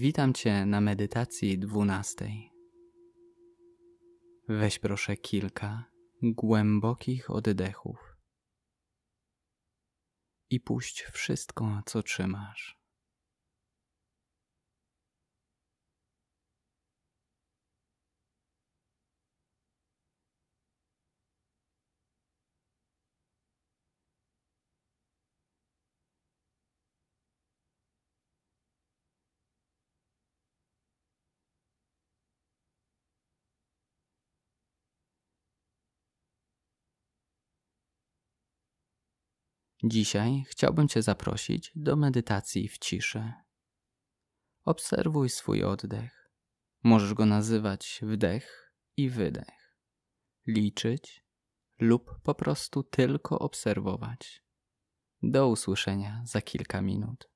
Witam Cię na medytacji dwunastej. Weź proszę kilka głębokich oddechów i puść wszystko, co trzymasz. Dzisiaj chciałbym Cię zaprosić do medytacji w ciszy. Obserwuj swój oddech. Możesz go nazywać wdech i wydech, liczyć lub po prostu tylko obserwować. Do usłyszenia za kilka minut.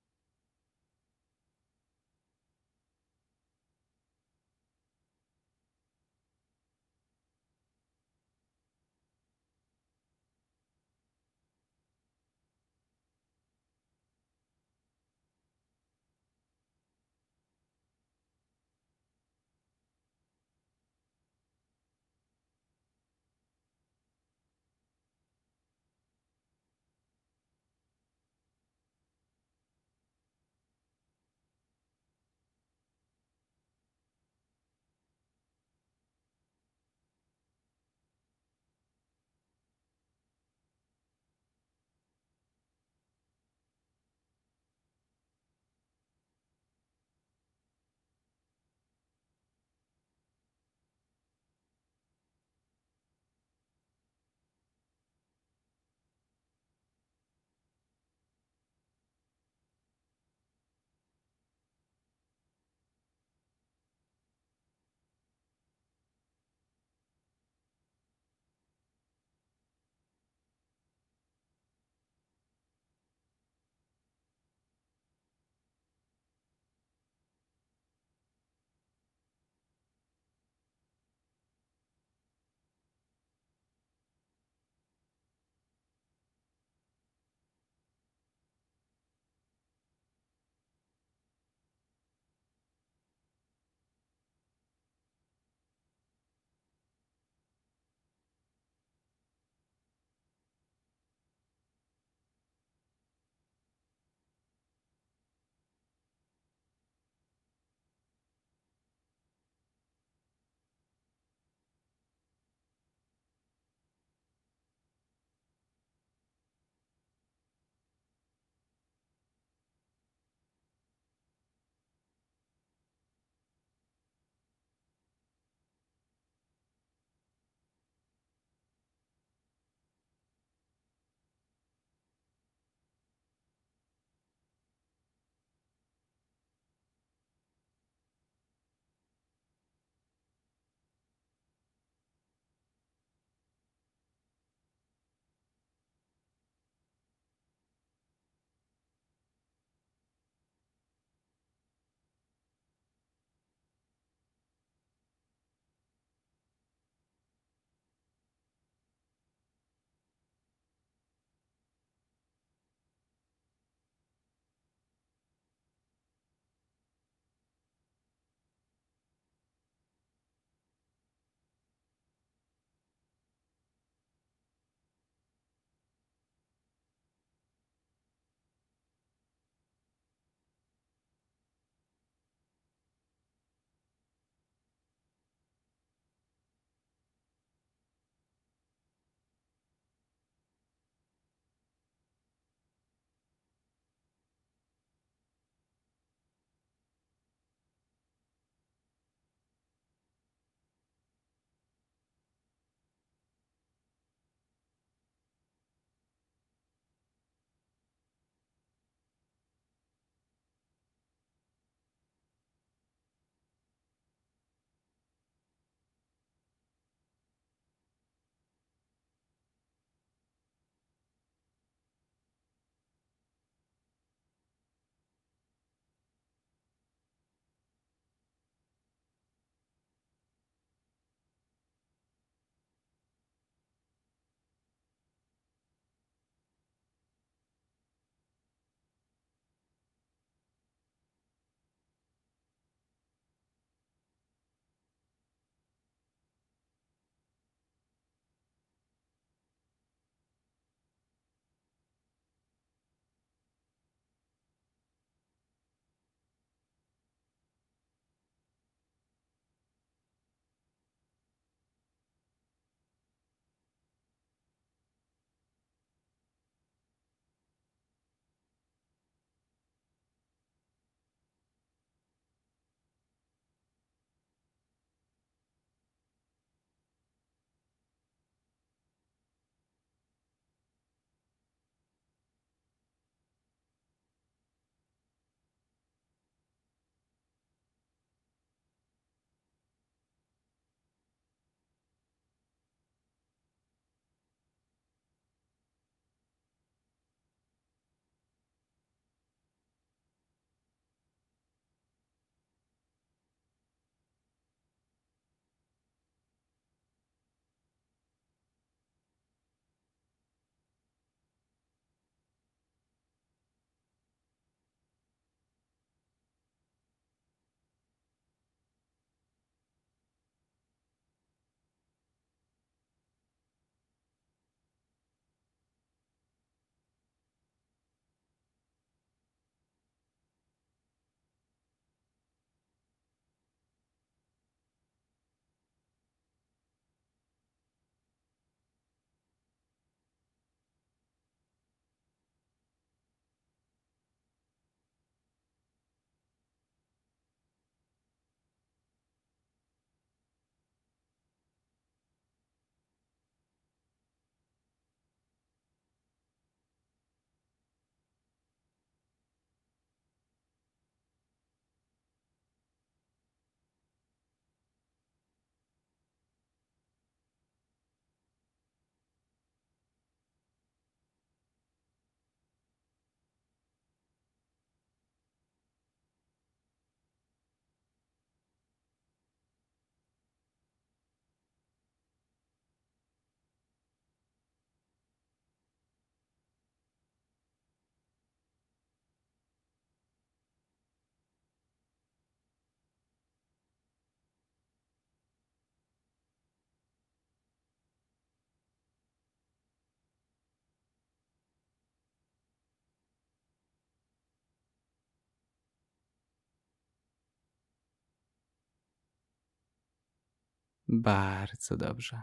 Bardzo dobrze.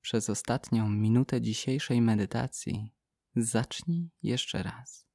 Przez ostatnią minutę dzisiejszej medytacji zacznij jeszcze raz.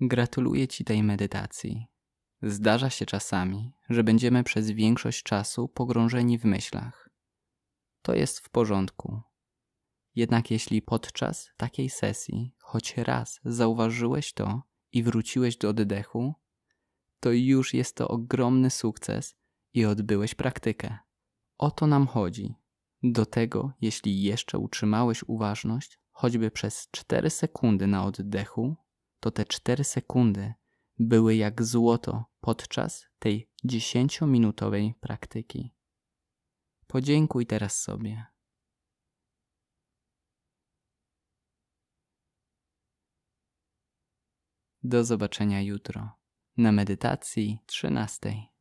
Gratuluję Ci tej medytacji. Zdarza się czasami, że będziemy przez większość czasu pogrążeni w myślach. To jest w porządku. Jednak jeśli podczas takiej sesji choć raz zauważyłeś to i wróciłeś do oddechu, to już jest to ogromny sukces i odbyłeś praktykę. O to nam chodzi. Do tego, jeśli jeszcze utrzymałeś uważność, choćby przez 4 sekundy na oddechu, to te cztery sekundy były jak złoto podczas tej dziesięciominutowej praktyki. Podziękuj teraz sobie. Do zobaczenia jutro na medytacji trzynastej.